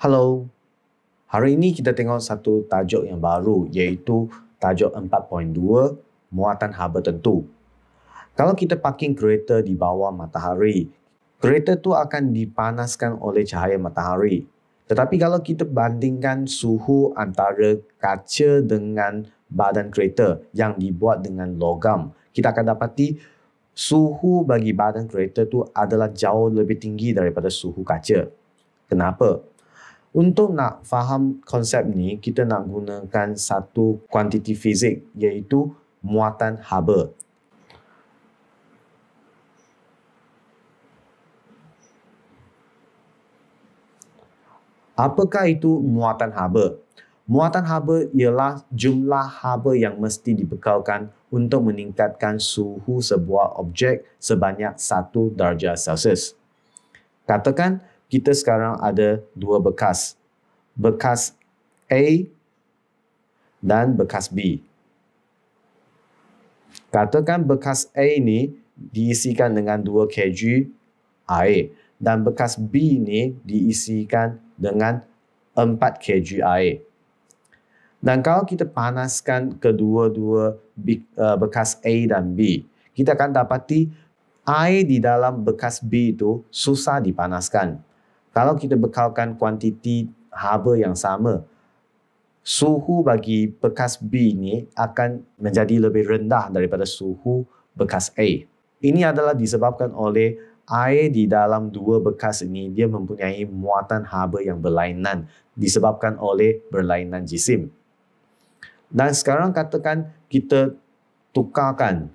Hello. Hari ini kita tengok satu tajuk yang baru iaitu tajuk 4.2 muatan haba tentu. Kalau kita parking kereta di bawah matahari, kereta tu akan dipanaskan oleh cahaya matahari. Tetapi kalau kita bandingkan suhu antara kaca dengan badan kereta yang dibuat dengan logam, kita akan dapati suhu bagi badan kereta tu adalah jauh lebih tinggi daripada suhu kaca. Kenapa? Untuk nak faham konsep ni, kita nak gunakan satu kuantiti fizik iaitu muatan haba. Apakah itu muatan haba? Muatan haba ialah jumlah haba yang mesti dibekalkan untuk meningkatkan suhu sebuah objek sebanyak 1 darjah Celsius. Katakan, kita sekarang ada dua bekas. Bekas A dan bekas B. Katakan bekas A ni diisikan dengan 2 kg air dan bekas B ni diisikan dengan 4 kg air. Dan kalau kita panaskan kedua-dua eh, bekas A dan B, kita akan dapati air di dalam bekas B itu susah dipanaskan kalau kita bekalkan kuantiti haba yang sama, suhu bagi bekas B ini akan menjadi lebih rendah daripada suhu bekas A. Ini adalah disebabkan oleh air di dalam dua bekas ini dia mempunyai muatan haba yang berlainan disebabkan oleh berlainan jisim. Dan sekarang katakan kita tukarkan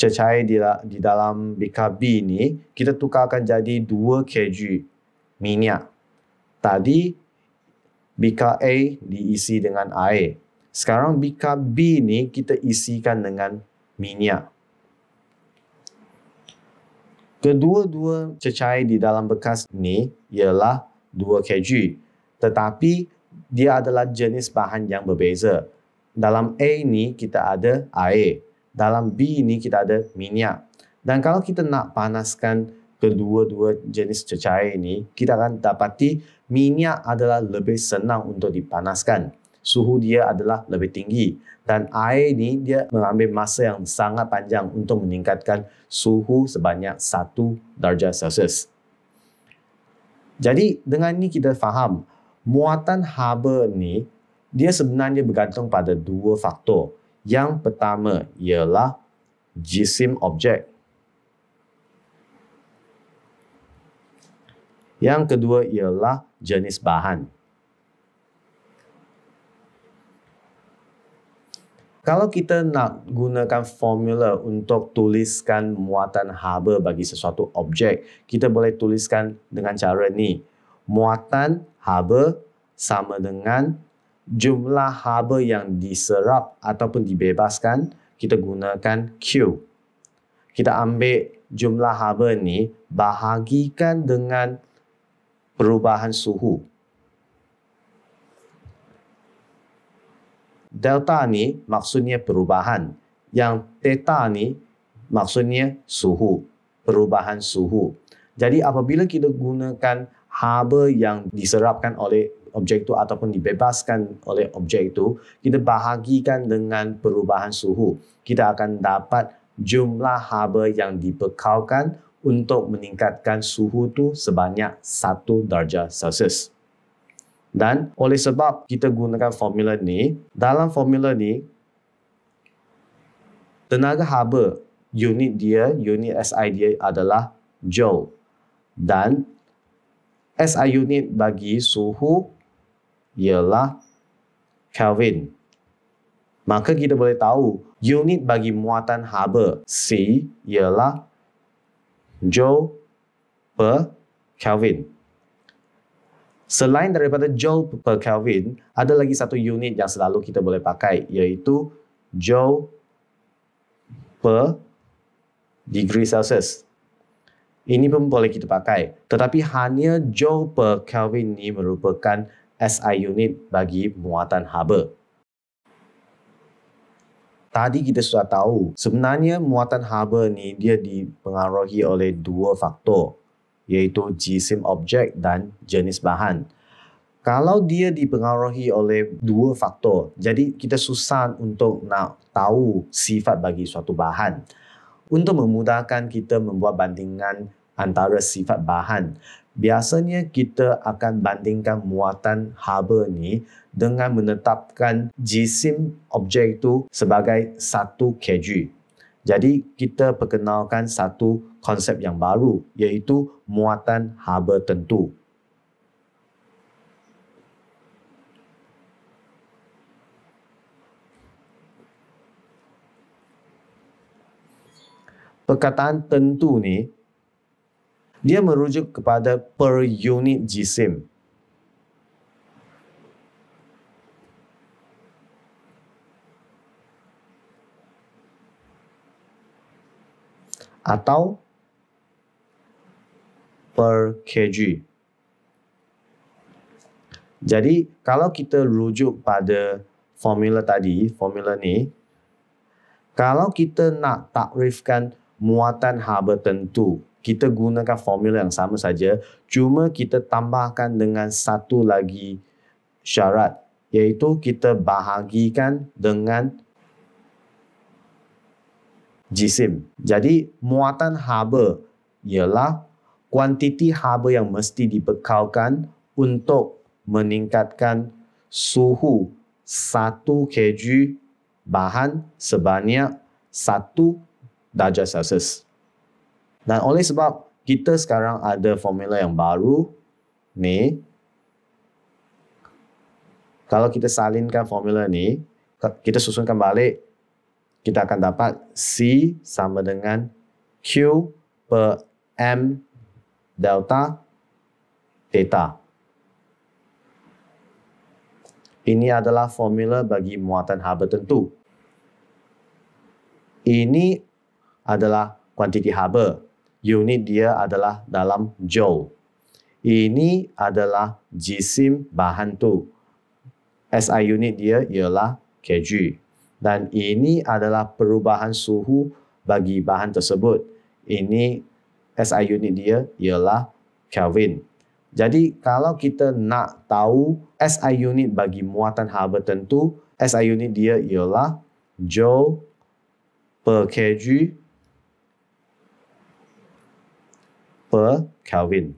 cecair di, di dalam BKB ini, kita tukarkan jadi 2 kg minyak. Tadi, BKA diisi dengan air. Sekarang BKB ini kita isikan dengan minyak. Kedua-dua cecair di dalam bekas ini ialah 2 kg. Tetapi dia adalah jenis bahan yang berbeza. Dalam A ini kita ada air dalam B ini kita ada minyak. Dan kalau kita nak panaskan kedua-dua jenis cecair ini, kita akan dapati minyak adalah lebih senang untuk dipanaskan. Suhu dia adalah lebih tinggi dan air ini dia mengambil masa yang sangat panjang untuk meningkatkan suhu sebanyak 1 darjah Celsius. Jadi dengan ini kita faham muatan haba ni dia sebenarnya bergantung pada dua faktor yang pertama ialah jisim objek. Yang kedua ialah jenis bahan. Kalau kita nak gunakan formula untuk tuliskan muatan haba bagi sesuatu objek, kita boleh tuliskan dengan cara ni. Muatan haba sama dengan jumlah haba yang diserap ataupun dibebaskan kita gunakan Q. Kita ambil jumlah haba ni bahagikan dengan perubahan suhu. Delta ni maksudnya perubahan. Yang theta ni maksudnya suhu, perubahan suhu. Jadi apabila kita gunakan haba yang diserapkan oleh objek itu ataupun dibebaskan oleh objek itu, kita bahagikan dengan perubahan suhu. Kita akan dapat jumlah haba yang dibekalkan untuk meningkatkan suhu itu sebanyak 1 darjah Celsius. Dan oleh sebab kita gunakan formula ni, dalam formula ni, tenaga haba unit dia, unit SI dia adalah joule. Dan SI unit bagi suhu ialah Kelvin. Maka kita boleh tahu unit bagi muatan haba C ialah Joule per Kelvin. Selain daripada Joule per Kelvin, ada lagi satu unit yang selalu kita boleh pakai iaitu Joule per degree Celsius. Ini pun boleh kita pakai. Tetapi hanya Joule per Kelvin ini merupakan SI unit bagi muatan haba. Tadi kita sudah tahu, sebenarnya muatan haba ni dia dipengaruhi oleh dua faktor iaitu jisim objek dan jenis bahan. Kalau dia dipengaruhi oleh dua faktor, jadi kita susah untuk nak tahu sifat bagi suatu bahan. Untuk memudahkan kita membuat bandingan antara sifat bahan, biasanya kita akan bandingkan muatan haba ni dengan menetapkan jisim objek itu sebagai satu kg. Jadi kita perkenalkan satu konsep yang baru iaitu muatan haba tentu. Perkataan tentu ni dia merujuk kepada per unit jisim. atau per kg. Jadi kalau kita rujuk pada formula tadi, formula ni, kalau kita nak takrifkan muatan haba tentu kita gunakan formula yang sama saja cuma kita tambahkan dengan satu lagi syarat iaitu kita bahagikan dengan jisim jadi muatan haba ialah kuantiti haba yang mesti dibekalkan untuk meningkatkan suhu 1 kg bahan sebanyak 1 darjah Celsius dan oleh sebab kita sekarang ada formula yang baru ni, kalau kita salinkan formula ni, kita susunkan balik, kita akan dapat C sama dengan Q per M delta theta. Ini adalah formula bagi muatan haba tentu. Ini adalah kuantiti haba unit dia adalah dalam joule. Ini adalah jisim bahan tu. SI unit dia ialah kg. Dan ini adalah perubahan suhu bagi bahan tersebut. Ini SI unit dia ialah Kelvin. Jadi kalau kita nak tahu SI unit bagi muatan haba tentu, SI unit dia ialah Joule per kg per kelvin.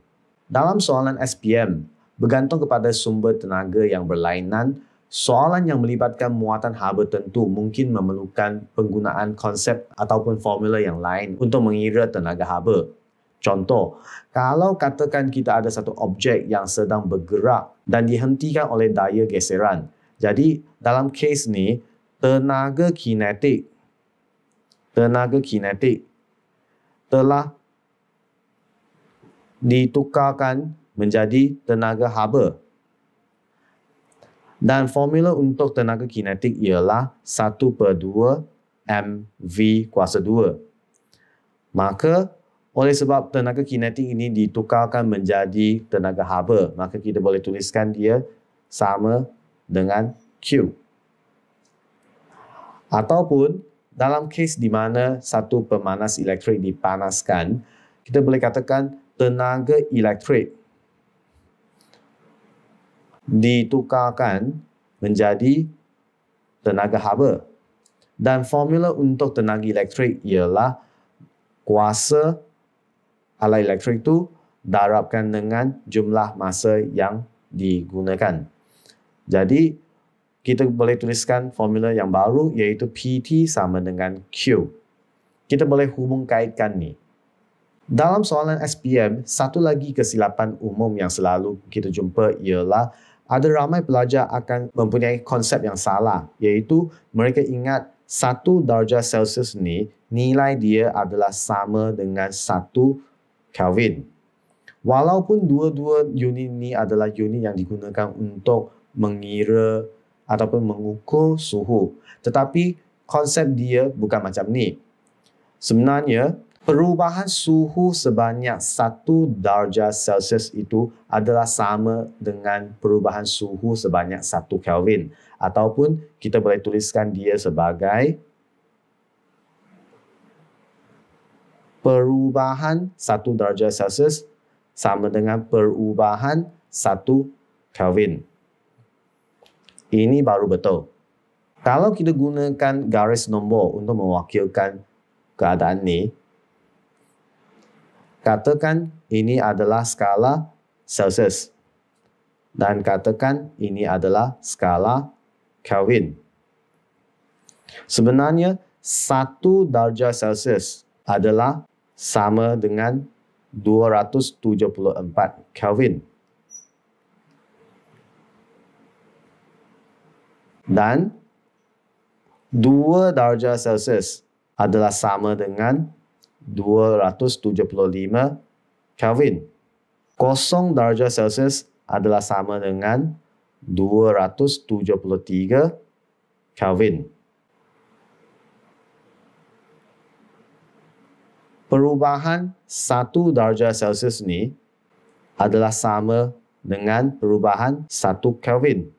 Dalam soalan SPM, bergantung kepada sumber tenaga yang berlainan, soalan yang melibatkan muatan haba tentu mungkin memerlukan penggunaan konsep ataupun formula yang lain untuk mengira tenaga haba. Contoh, kalau katakan kita ada satu objek yang sedang bergerak dan dihentikan oleh daya geseran. Jadi, dalam kes ni, tenaga kinetik tenaga kinetik telah ditukarkan menjadi tenaga haba. Dan formula untuk tenaga kinetik ialah 1 per 2 mv kuasa 2. Maka oleh sebab tenaga kinetik ini ditukarkan menjadi tenaga haba, maka kita boleh tuliskan dia sama dengan Q. Ataupun dalam kes di mana satu pemanas elektrik dipanaskan, kita boleh katakan tenaga elektrik ditukarkan menjadi tenaga haba dan formula untuk tenaga elektrik ialah kuasa ala elektrik itu darabkan dengan jumlah masa yang digunakan. Jadi kita boleh tuliskan formula yang baru iaitu PT sama dengan Q. Kita boleh hubung kaitkan ni. Dalam soalan SPM, satu lagi kesilapan umum yang selalu kita jumpa ialah ada ramai pelajar akan mempunyai konsep yang salah iaitu mereka ingat satu darjah Celsius ni nilai dia adalah sama dengan satu Kelvin. Walaupun dua-dua unit ni adalah unit yang digunakan untuk mengira ataupun mengukur suhu tetapi konsep dia bukan macam ni. Sebenarnya, perubahan suhu sebanyak satu darjah Celsius itu adalah sama dengan perubahan suhu sebanyak satu Kelvin ataupun kita boleh tuliskan dia sebagai perubahan satu darjah Celsius sama dengan perubahan satu Kelvin. Ini baru betul. Kalau kita gunakan garis nombor untuk mewakilkan keadaan ni, katakan ini adalah skala Celsius dan katakan ini adalah skala Kelvin. Sebenarnya satu darjah Celsius adalah sama dengan 274 Kelvin. Dan dua darjah Celsius adalah sama dengan 275 Kelvin. Kosong darjah Celsius adalah sama dengan 273 Kelvin. Perubahan satu darjah Celsius ni adalah sama dengan perubahan satu Kelvin.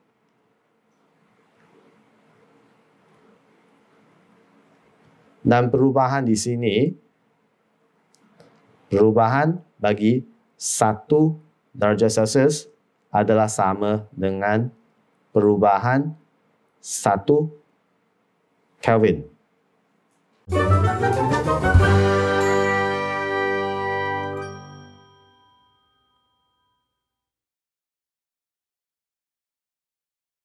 Dan perubahan di sini perubahan bagi satu darjah Celsius adalah sama dengan perubahan satu Kelvin.